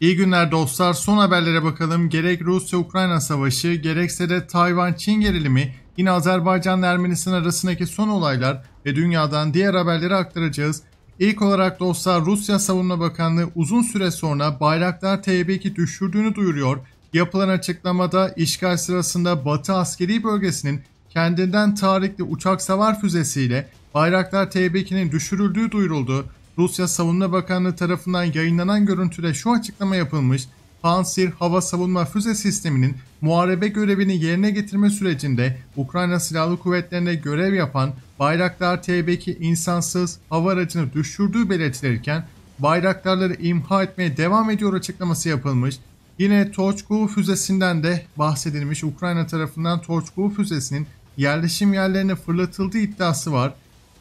İyi günler dostlar. Son haberlere bakalım. Gerek Rusya-Ukrayna savaşı gerekse de Tayvan-Çin gerilimi yine Azerbaycan ile Ermenistan arasındaki son olaylar ve dünyadan diğer haberleri aktaracağız. İlk olarak dostlar Rusya Savunma Bakanlığı uzun süre sonra Bayraktar TB2 düşürdüğünü duyuruyor. Yapılan açıklamada işgal sırasında Batı askeri bölgesinin kendinden tarikli uçak savar füzesiyle Bayraktar TB2'nin düşürüldüğü duyuruldu. Rusya Savunma Bakanlığı tarafından yayınlanan görüntüde şu açıklama yapılmış, Pansir hava savunma füze sisteminin muharebe görevini yerine getirme sürecinde Ukrayna Silahlı Kuvvetlerinde görev yapan Bayraktar TB2 insansız hava aracını düşürdüğü belirtilirken bayraktarları imha etmeye devam ediyor açıklaması yapılmış. Yine Torçku füzesinden de bahsedilmiş Ukrayna tarafından Torçku füzesinin yerleşim yerlerine fırlatıldığı iddiası var.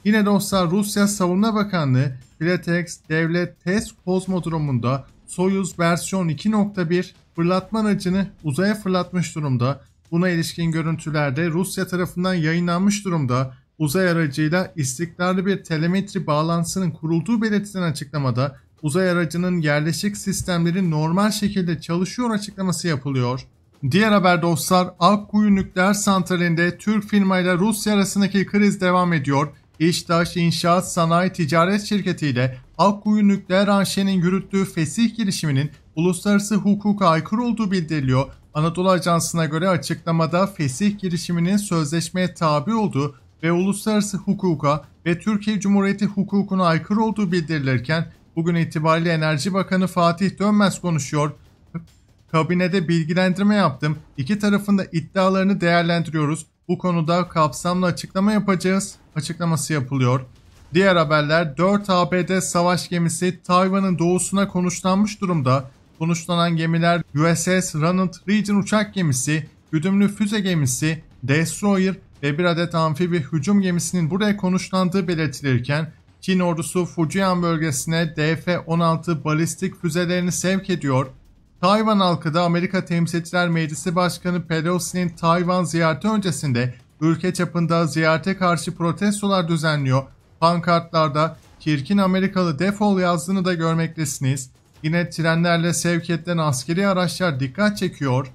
Yine dostlar Rusya Savunma Bakanlığı Pilatex, Devlet Test Kozmodromu'nda Soyuz versiyon 2.1 fırlatma aracını uzaya fırlatmış durumda. Buna ilişkin görüntülerde Rusya tarafından yayınlanmış durumda uzay aracıyla istikrarlı bir telemetri bağlantısının kurulduğu belirtilen açıklamada uzay aracının yerleşik sistemleri normal şekilde çalışıyor açıklaması yapılıyor. Diğer haber dostlar Akkuyu Nükleer Santrali'nde Türk firmayla Rusya arasındaki kriz devam ediyor. İştaş İnşaat Sanayi Ticaret Şirketi ile Akkuyu Nükleer Anşe'nin yürüttüğü fesih girişiminin uluslararası hukuka aykırı olduğu bildiriliyor. Anadolu Ajansı'na göre açıklamada fesih girişiminin sözleşmeye tabi olduğu ve uluslararası hukuka ve Türkiye Cumhuriyeti hukukuna aykırı olduğu bildirilirken bugün itibariyle Enerji Bakanı Fatih Dönmez konuşuyor. Kabinede bilgilendirme yaptım. İki tarafında iddialarını değerlendiriyoruz. Bu konuda kapsamlı açıklama yapacağız açıklaması yapılıyor. Diğer haberler 4 ABD savaş gemisi Tayvan'ın doğusuna konuşlanmış durumda. Konuşlanan gemiler USS Ronald Reagan uçak gemisi, güdümlü füze gemisi, destroyer ve bir adet amfibi hücum gemisinin buraya konuşlandığı belirtilirken Çin ordusu Fujian bölgesine DF-16 balistik füzelerini sevk ediyor. Tayvan halkı da Amerika Temsilciler Meclisi Başkanı Pelosi'nin Tayvan ziyareti öncesinde ülke çapında ziyarete karşı protestolar düzenliyor. Pankartlarda Kirkin Amerikalı defol yazdığını da görmektesiniz. Yine trenlerle sevk edilen askeri araçlar dikkat çekiyor.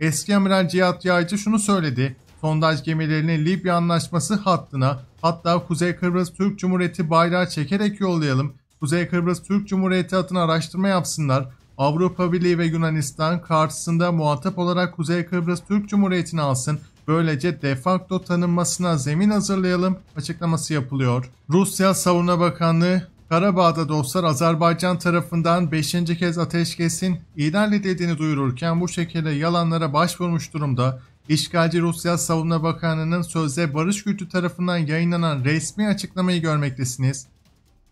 Eski amiral Cihat Yaycı şunu söyledi. Sondaj gemilerini Libya anlaşması hattına hatta Kuzey Kıbrıs Türk Cumhuriyeti bayrağı çekerek yollayalım. Kuzey Kıbrıs Türk Cumhuriyeti adına araştırma yapsınlar Avrupa Birliği ve Yunanistan karşısında muhatap olarak Kuzey Kıbrıs Türk Cumhuriyeti'ni alsın böylece defakto tanınmasına zemin hazırlayalım açıklaması yapılıyor. Rusya Savunma Bakanlığı Karabağ'da dostlar Azerbaycan tarafından 5. kez ateşkesin ilan edildiğini duyururken bu şekilde yalanlara başvurmuş durumda. İşgalci Rusya Savunma Bakanlığı'nın sözde barış gücü tarafından yayınlanan resmi açıklamayı görmektesiniz.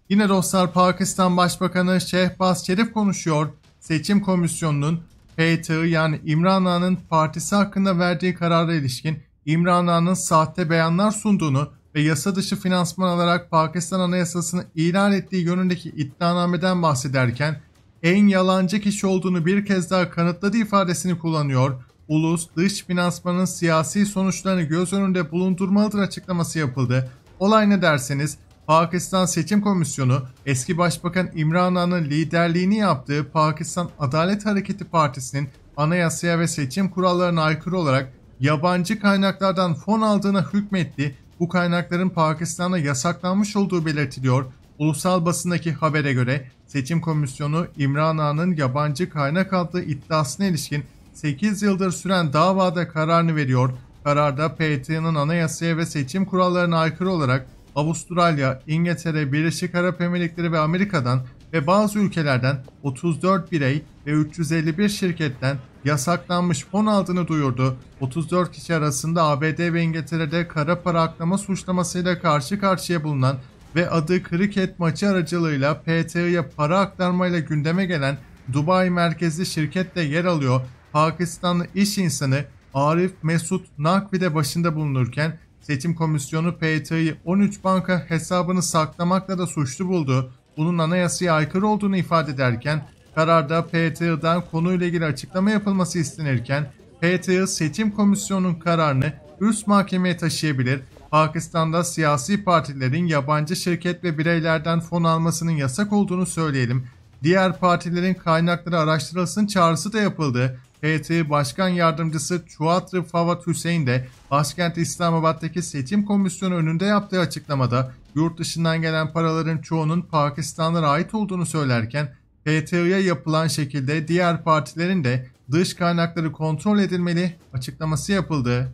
Yine dostlar Pakistan Başbakanı Şehbaz Şerif konuşuyor seçim komisyonunun PTI yani İmran Ağa'nın partisi hakkında verdiği karara ilişkin İmran Ağa'nın sahte beyanlar sunduğunu ve yasa dışı finansman alarak Pakistan Anayasası'nı ilan ettiği yönündeki iddianameden bahsederken en yalancı kişi olduğunu bir kez daha kanıtladı ifadesini kullanıyor. Ulus dış finansmanın siyasi sonuçlarını göz önünde bulundurmalıdır açıklaması yapıldı. Olay ne derseniz Pakistan Seçim Komisyonu eski Başbakan İmran Han'ın liderliğini yaptığı Pakistan Adalet Hareketi Partisi'nin anayasaya ve seçim kurallarına aykırı olarak yabancı kaynaklardan fon aldığına hükmetti. Bu kaynakların Pakistan'a yasaklanmış olduğu belirtiliyor. Ulusal basındaki habere göre seçim komisyonu İmran Han'ın yabancı kaynak aldığı iddiasına ilişkin 8 yıldır süren davada kararını veriyor. Kararda PT'nin anayasaya ve seçim kurallarına aykırı olarak Avustralya, İngiltere, Birleşik Arap Emirlikleri ve Amerika'dan ve bazı ülkelerden 34 birey ve 351 şirketten yasaklanmış fon aldığını duyurdu. 34 kişi arasında ABD ve İngiltere'de kara para aklama suçlamasıyla karşı karşıya bulunan ve adı kriket maçı aracılığıyla PTI'ye para aktarmayla gündeme gelen Dubai merkezli şirkette yer alıyor. Pakistanlı iş insanı Arif Mesut Nakvi de başında bulunurken Seçim Komisyonu PYT'yi 13 banka hesabını saklamakla da suçlu buldu. Bunun anayasaya aykırı olduğunu ifade ederken kararda PYT'den konuyla ilgili açıklama yapılması istenirken PYT Seçim Komisyonu'nun kararını üst mahkemeye taşıyabilir, Pakistan'da siyasi partilerin yabancı şirket ve bireylerden fon almasının yasak olduğunu söyleyelim. Diğer partilerin kaynakları araştırılsın çağrısı da yapıldı. HT Başkan Yardımcısı Çuatrı Favat Hüseyin de başkent İslamabad'daki seçim komisyonu önünde yaptığı açıklamada yurt dışından gelen paraların çoğunun Pakistanlara ait olduğunu söylerken PTO'ya yapılan şekilde diğer partilerin de dış kaynakları kontrol edilmeli açıklaması yapıldı.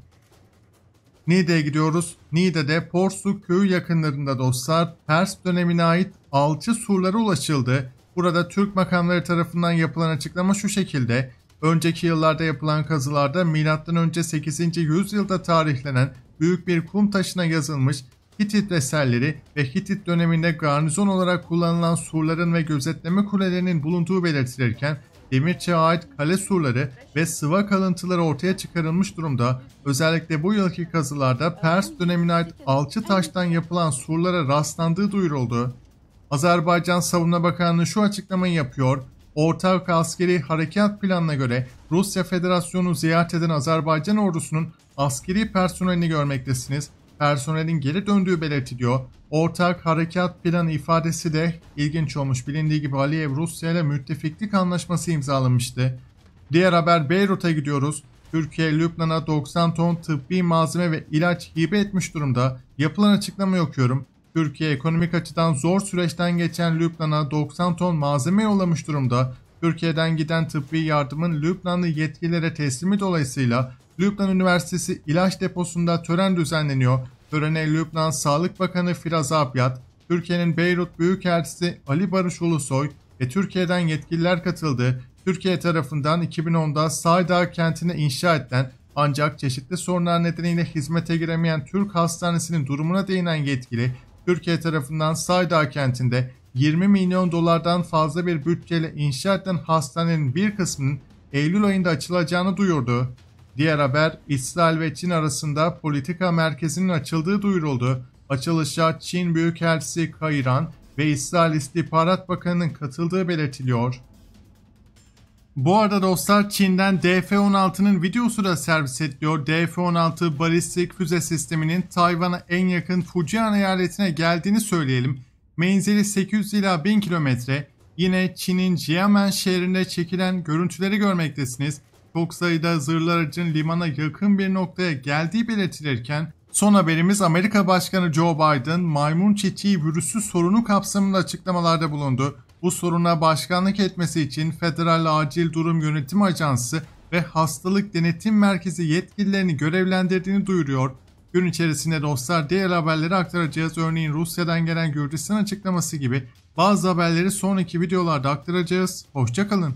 Nide'ye gidiyoruz. Nide'de Porsu köyü yakınlarında dostlar Pers dönemine ait alçı surlara ulaşıldı. Burada Türk makamları tarafından yapılan açıklama şu şekilde. Önceki yıllarda yapılan kazılarda M.Ö. 8. yüzyılda tarihlenen büyük bir kum taşına yazılmış Hitit eserleri ve Hitit döneminde garnizon olarak kullanılan surların ve gözetleme kulelerinin bulunduğu belirtilirken demir çağa ait kale surları ve sıva kalıntıları ortaya çıkarılmış durumda özellikle bu yılki kazılarda Pers dönemine ait alçı taştan yapılan surlara rastlandığı duyuruldu. Azerbaycan Savunma Bakanlığı şu açıklamayı yapıyor. Ortak Askeri Harekat Planı'na göre Rusya Federasyonu ziyaret eden Azerbaycan ordusunun askeri personelini görmektesiniz. Personelin geri döndüğü belirtiliyor. Ortak Harekat Planı ifadesi de ilginç olmuş. Bilindiği gibi Aliyev Rusya ile müttefiklik anlaşması imzalanmıştı. Diğer haber Beyrut'a gidiyoruz. Türkiye Lübnan'a 90 ton tıbbi malzeme ve ilaç hibe etmiş durumda. Yapılan açıklamayı okuyorum. Türkiye ekonomik açıdan zor süreçten geçen Lübnan'a 90 ton malzeme yollamış durumda. Türkiye'den giden tıbbi yardımın Lübnanlı yetkililere teslimi dolayısıyla Lübnan Üniversitesi ilaç deposunda tören düzenleniyor. Törene Lübnan Sağlık Bakanı Firaz Abyad, Türkiye'nin Beyrut Büyükelçisi Ali Barış Ulusoy ve Türkiye'den yetkililer katıldı. Türkiye tarafından 2010'da Saydağ kentine inşa edilen ancak çeşitli sorunlar nedeniyle hizmete giremeyen Türk hastanesinin durumuna değinen yetkili Türkiye tarafından Sayda kentinde 20 milyon dolardan fazla bir bütçeyle inşa edilen hastanenin bir kısmının Eylül ayında açılacağını duyurdu. Diğer haber İsrail ve Çin arasında politika merkezinin açıldığı duyuruldu. Açılışa Çin Büyükelçisi Kayran ve İsrail İstihbarat Bakanı'nın katıldığı belirtiliyor. Bu arada dostlar Çin'den DF-16'nın videosu da servis ediliyor. DF-16 balistik füze sisteminin Tayvan'a en yakın Fujian eyaletine geldiğini söyleyelim. Menzili 800 ila 1000 kilometre. Yine Çin'in Jiamen şehrinde çekilen görüntüleri görmektesiniz. Çok sayıda zırhlı aracın limana yakın bir noktaya geldiği belirtilirken son haberimiz Amerika Başkanı Joe Biden maymun çiçeği virüsü sorunu kapsamında açıklamalarda bulundu. Bu soruna başkanlık etmesi için Federal Acil Durum Yönetim Ajansı ve Hastalık Denetim Merkezi yetkililerini görevlendirdiğini duyuruyor. Gün içerisinde dostlar diğer haberleri aktaracağız. Örneğin Rusya'dan gelen Gürcistan açıklaması gibi bazı haberleri sonraki videolarda aktaracağız. Hoşçakalın.